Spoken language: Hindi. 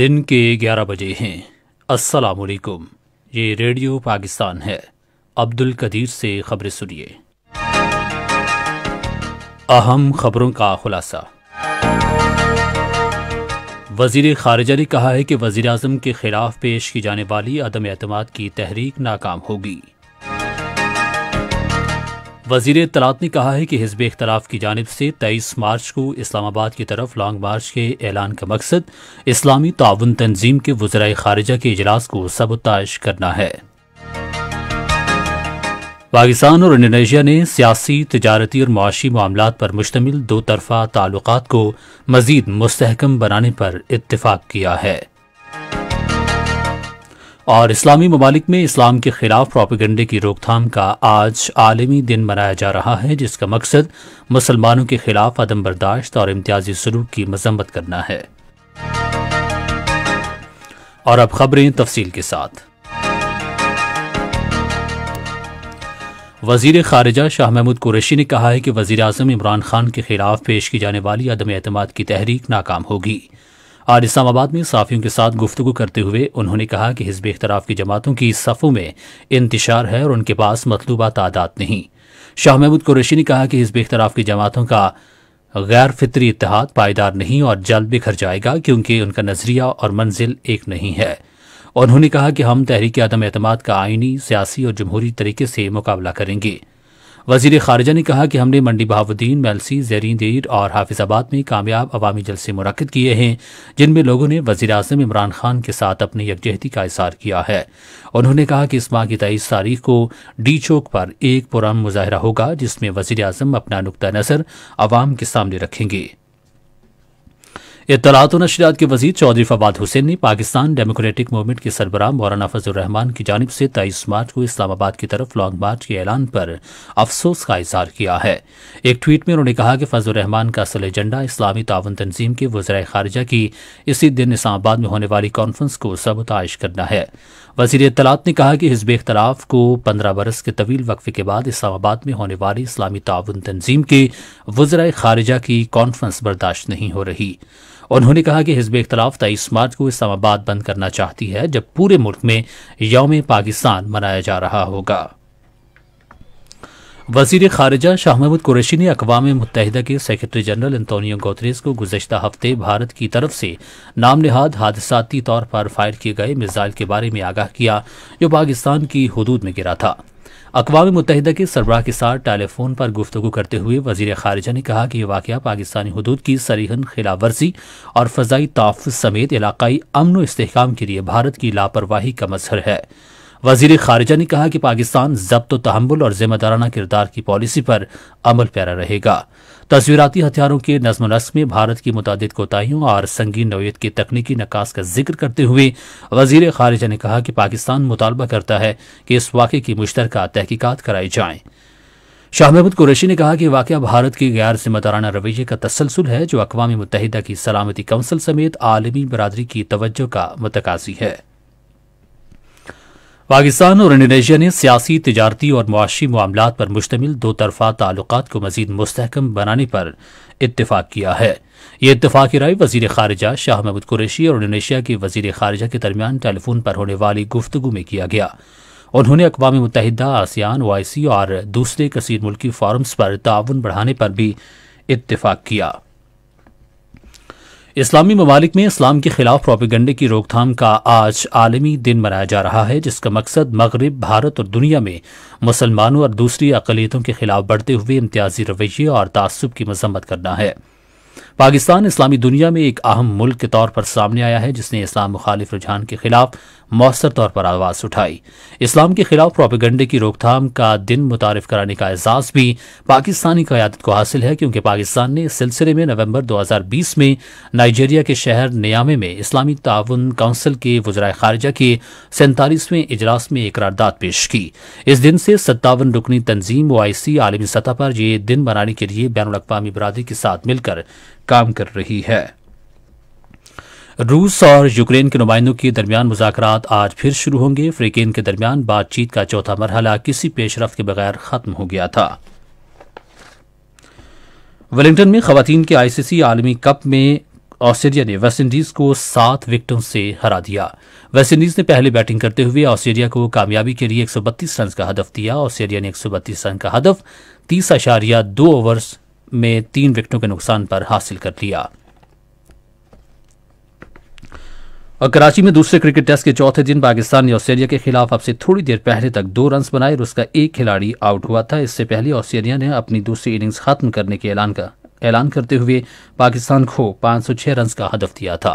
दिन के 11 बजे हैं अस्सलाम वालेकुम ये रेडियो पाकिस्तान है अब्दुल कदीर से खबरें सुनिए अहम खबरों का खुलासा वजीर खारजा ने कहा है कि वजीर अजम के खिलाफ पेश की जाने वाली अदम एतम की तहरीक नाकाम होगी वजीर तलात ने कहा है कि हिजब इख्तलाफ की जानब से तेईस मार्च को इस्लामाबाद की तरफ लॉन्ग मार्च के ऐलान का मकसद इस्लामी ताउन तंजीम के वजरा खारजा के अजलास को सबोताज करना है पाकिस्तान और इंडोनेशिया ने सियासी तजारती और माशी मामला पर मुश्तमिल दो तरफा ताल्लुक को मजीद मस्तकम बनाने पर इतफाक़ किया है और इस्लामी ममालिक में इस्लाम के खिलाफ प्रोपेगेंडे की रोकथाम का आज आलमी दिन मनाया जा रहा है जिसका मकसद मुसलमानों के खिलाफ अदम बर्दाश्त और इम्तियाजी सलूक की मजम्मत करना है और अब खबरें तफसील के साथ वजीर खारजा शाह महमूद कुरैशी ने कहा है कि वजीर अजम इमरान खान के खिलाफ पेश की जाने वाली अदम अहतम की तहरीक नाकाम होगी आज इस्लामाबाद में साफियों के साथ गुफ्तु करते हुए उन्होंने कहा कि हिजब इख्तराफ की जमातों की सफ़ों में इंतशार है और उनके पास मतलूबा तादाद नहीं शाह महमूद कुरैशी ने कहा कि हिजब इख्तराफ की जमातों का गैर फित्री इतिहाद पायदार नहीं और जल्द बिखर जाएगा क्योंकि उनका नजरिया और मंजिल एक नहीं है उन्होंने कहा कि हम तहरीक आदम एतम का आइनी सियासी और जमहूरी तरीके से मुकाबला करेंगे वजीर खारजा ने कहा कि हमने मंडी बहाउद्दीन मेलसी जैरीन देर और हाफिजाबाद में कामयाब अवामी जलसे मुनद किए हैं जिनमें लोगों ने वजी अजम इमरान खान के साथ अपनी यकजहती का इजहार किया है उन्होंने कहा कि इस माह की तेईस तारीख को डी चौक पर एक पुरान मुजाहरा होगा जिसमें वजीर अजम अपना नुकता नज़र अवाम के सामने रखेंगे इतलात नशरियात के वजीर चौधरी फवाद हुसैन ने पाकिस्तान डेमोक्रेटिक मूवमेंट के सरबराह मौलाना रहमान की जानब से तेईस मार्च को इस्लामाबाद की तरफ लॉन्ग मार्च के ऐलान पर अफसोस का इजहार किया है एक ट्वीट में उन्होंने कहा कि फजलरहमान का असल एजेंडा इस्लामी तावन तंजीम के वजरा खारजा की इसी दिन इस्लामाबाद में होने वाली कॉन्फ्रेंस को सबताइश करना है वजीर इतलात ने कहा कि हिजब इख्तलाफ को पंद्रह बरस के तवील वक्फे के बाद इस्लामाबाद में होने वाली इस्लामी ताउन तंजीम के वजरा खारजा की कॉन्फ्रेंस बर्दाश्त नहीं हो रही उन्होंने कहा कि हिजब इख्तलाफ तेईस मार्च को इस्लामाबाद बंद करना चाहती है जब पूरे मुल्क में यौम पाकिस्तान मनाया जा रहा होगा वजीर खारजा शाह महमूद कुरैशी ने अकवा मुतहदा के सेक्रेटरी जनरल एंतोनियो गोतरेस को गुजशत हफ्ते भारत की तरफ से नाम नहाद हादसाती तौर पर फायर किए गए मिसाइल के बारे में आगाह किया जो पाकिस्तान की हदूद में गिरा था अकवा मुतहदा के सरबराह के साथ टेलीफोन पर गुफ्तु करते हुए वजीर खारजा ने कहा कि यह वाक़ पाकिस्तानी हदूद की सरहन खिलाफ वर्जी और फजाई तहफ़ समेत इलाकई अमन व इसकाम के लिए भारत की लापरवाही का मजहर है वजीर खारजा ने कहा कि पाकिस्तान जब्त तहमुल और जिम्मेदाराना किरदार की पॉलिसी पर अमल प्यारा रहेगा तस्वीराती हथियारों के नज्म नस्म में भारत की मुतद कोताहीियों और संगीन नोयत के तकनीकी नकास का जिक्र करते हुए वजीर खारजा ने कहा कि पाकिस्तान मुतालबा करता है कि इस वाक़े की मुश्तर तहकीकत कराई जाए शाह महमूद कुरैशी ने कहा कि वाक्य भारत के गैर जिम्मेदाराना रवैये का तसलसल है जो अकवा मुतहदा की सलामती कौंसिल समेत आलमी बरदरी की तवज्जो का मतकाजी है पाकिस्तान और इंडोनेशिया ने सियासी तजारती और मुआशी मामला पर मुश्तमिल दो तरफा ताल्लुक को मजीद मुस्तकम बनाने पर इतफाक किया है ये इतफाक राय वजीर खारजा शाह महमूद कुरैशी और इंडोनेशिया के वजीर खारजा के दरमियान टेलीफोन पर होने वाली गुफ्तु में किया गया उन्होंने अकवा मुतहदा आसियान ओ और दूसरे कसीर मुल्की फॉरम्स पर ताउन बढ़ाने पर भी इतफाक किया इस्लामी ममालिक में इस्लाम के खिलाफ प्रोपेगंडे की रोकथाम का आज आलमी दिन मनाया जा रहा है जिसका मकसद मगरब भारत और दुनिया में मुसलमानों और दूसरी अकलीतों के खिलाफ बढ़ते हुए इम्तियाजी रवैये और तसब की मजम्मत करना है पाकिस्तान इस्लामी दुनिया में एक अहम मुल्क के तौर पर सामने आया है जिसने इस्लाम मुखालिफ रुझान के खिलाफ मौसर तौर पर आवाज़ उठाई इस्लाम के खिलाफ प्रोपिगंडे की रोकथाम का दिन मुतारफ कराने का एजाज भी पाकिस्तानी क्यादत को हासिल है क्योंकि पाकिस्तान ने इस सिलसिले में नवम्बर दो हजार बीस में नाइजीरिया के शहर नियामे में इस्लामी ताउन काउंसिल के वजरा खारजा के सैंतालीसवें इजलास में एक करारदाद पेश की इस दिन से सत्तावन रुकनी तंजीम ओ आई सी आलमी सतह पर यह दिन मनाने के लिए बैन अवी बरदरी के साथ मिलकर काम कर रही है रूस और यूक्रेन के नुमाइंदों के दरमियान मुजाकर आज फिर शुरू होंगे फ्रीकेन के दरमियान बातचीत का चौथा मरहला किसी पेशरफ के बगैर खत्म हो गया था वेलिंगटन में खवतान के आईसीसी आलमी कप में ऑस्ट्रेलिया ने वेस्टइंडीज को सात विकेटों से हरा दिया वेस्टइंडीज ने पहले बैटिंग करते हुए ऑस्ट्रेलिया को कामयाबी के लिए 132 रन का हदफ दिया ऑस्ट्रेलिया ने 132 रन का हदफ तीस अशारिया दो ओवर्स મે 3 વિકટો કે નુકસાન પર حاصل કર લિયા. અ કરાચી મે દૂસરે ક્રિકેટ ટેસ્ટ કે ચોથે દિન પાકિસ્તાન યૌસેરિયા કે ખિલાફ અપસે થોડી دیر પહેલે તક 2 રન્સ બનાય રઉસ કા એક ખિલાડી આઉટ હુઆ થા ઇસસે પહેલે ઓસ્ટ્રેલિયાને અપની દૂસરી ઇનિંગ્સ ખતમ karne કે एलान કા एलान karte hue pakistan ko 506 runs ka hadaf diya tha.